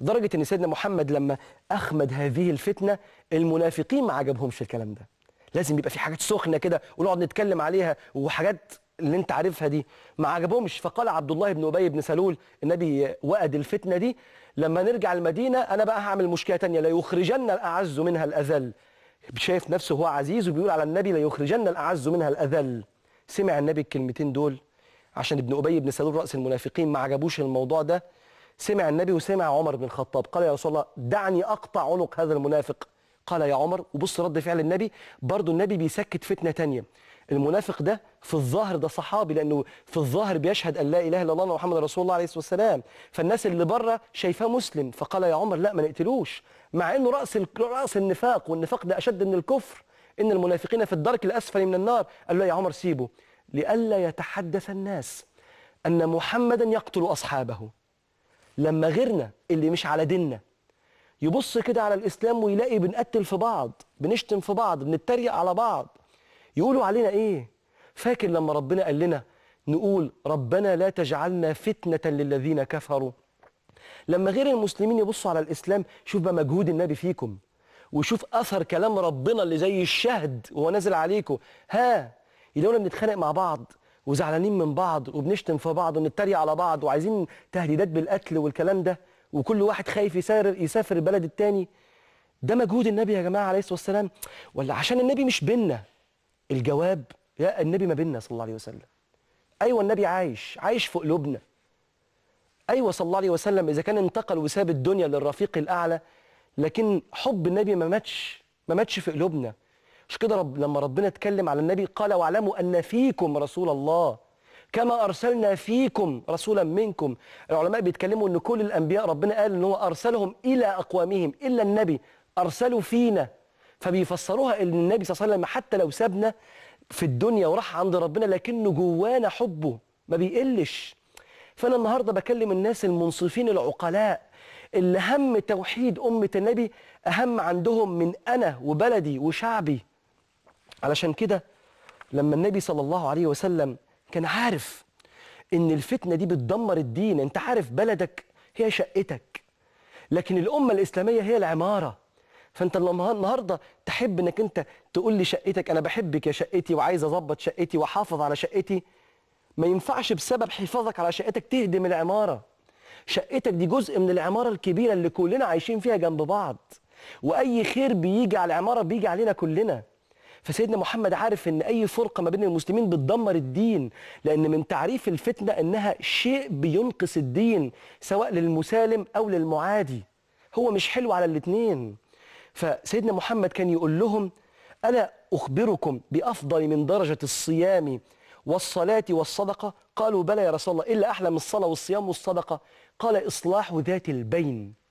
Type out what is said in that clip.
درجة ان سيدنا محمد لما اخمد هذه الفتنه المنافقين ما عجبهمش الكلام ده لازم يبقى في حاجات سخنه كده ونقعد نتكلم عليها وحاجات اللي انت عارفها دي ما عجبهمش فقال عبد الله بن ابي بن سلول النبي وقد الفتنه دي لما نرجع المدينه انا بقى هعمل مشكله ثانيه لا يخرجن الاعز منها الاذل شايف نفسه هو عزيز وبيقول على النبي لا يخرجن الاعز منها الاذل سمع النبي الكلمتين دول عشان ابن ابي بن سلول راس المنافقين ما عجبوش الموضوع ده سمع النبي وسمع عمر بن الخطاب قال يا رسول الله دعني أقطع عنق هذا المنافق قال يا عمر وبص رد فعل النبي برضه النبي بيسكت فتنة تانية المنافق ده في الظاهر ده صحابي لأنه في الظاهر بيشهد أن لا إله إلا الله محمد رسول الله عليه الصلاة والسلام فالناس اللي بره شايفاه مسلم فقال يا عمر لا ما نقتلوش مع أنه رأس, رأس النفاق والنفاق ده أشد من الكفر إن المنافقين في الدرك الأسفل من النار قال له يا عمر سيبه لئلا يتحدث الناس أن محمدا يقتل أصحابه لما غيرنا اللي مش على ديننا يبص كده على الاسلام ويلاقي بنقتل في بعض بنشتم في بعض بنتريق على بعض يقولوا علينا ايه فاكر لما ربنا قال لنا نقول ربنا لا تجعلنا فتنه للذين كفروا لما غير المسلمين يبصوا على الاسلام شوف بقى مجهود النبي فيكم وشوف اثر كلام ربنا اللي زي الشهد وهو نازل عليكم ها يلاقونا بنتخانق مع بعض وزعلانين من بعض وبنشتم في بعض ونتريق على بعض وعايزين تهديدات بالقتل والكلام ده وكل واحد خايف يسافر يسافر البلد التاني ده مجهود النبي يا جماعه عليه الصلاه والسلام ولا عشان النبي مش بينا الجواب يا النبي ما بينا صلى الله عليه وسلم ايوه النبي عايش عايش في قلوبنا ايوه صلى الله عليه وسلم اذا كان انتقل وساب الدنيا للرفيق الاعلى لكن حب النبي ما ماتش ما ماتش في قلوبنا مش كده رب لما ربنا اتكلم على النبي قال واعلموا ان فيكم رسول الله كما ارسلنا فيكم رسولا منكم العلماء بيتكلموا ان كل الانبياء ربنا قال ان هو ارسلهم الى اقوامهم الا النبي ارسلوا فينا فبيفسروها ان النبي صلى الله عليه وسلم حتى لو سابنا في الدنيا وراح عند ربنا لكنه جوانا حبه ما بيقلش فانا النهارده بكلم الناس المنصفين العقلاء اللي هم توحيد امه النبي اهم عندهم من انا وبلدي وشعبي علشان كده لما النبي صلى الله عليه وسلم كان عارف ان الفتنه دي بتدمر الدين انت عارف بلدك هي شقتك لكن الامه الاسلاميه هي العماره فانت النهارده تحب انك انت تقول لي شقتك انا بحبك يا شقتي وعايز اظبط شقتي واحافظ على شقتي ما ينفعش بسبب حفاظك على شقتك تهدم العماره شقتك دي جزء من العماره الكبيره اللي كلنا عايشين فيها جنب بعض واي خير بيجي على العماره بيجي علينا كلنا فسيدنا محمد عارف ان اي فرقه ما بين المسلمين بتدمر الدين لان من تعريف الفتنه انها شيء بينقص الدين سواء للمسالم او للمعادي هو مش حلو على الاثنين فسيدنا محمد كان يقول لهم الا اخبركم بافضل من درجه الصيام والصلاه والصدقه قالوا بلى يا رسول الله الا احلى من الصلاه والصيام والصدقه قال اصلاح ذات البين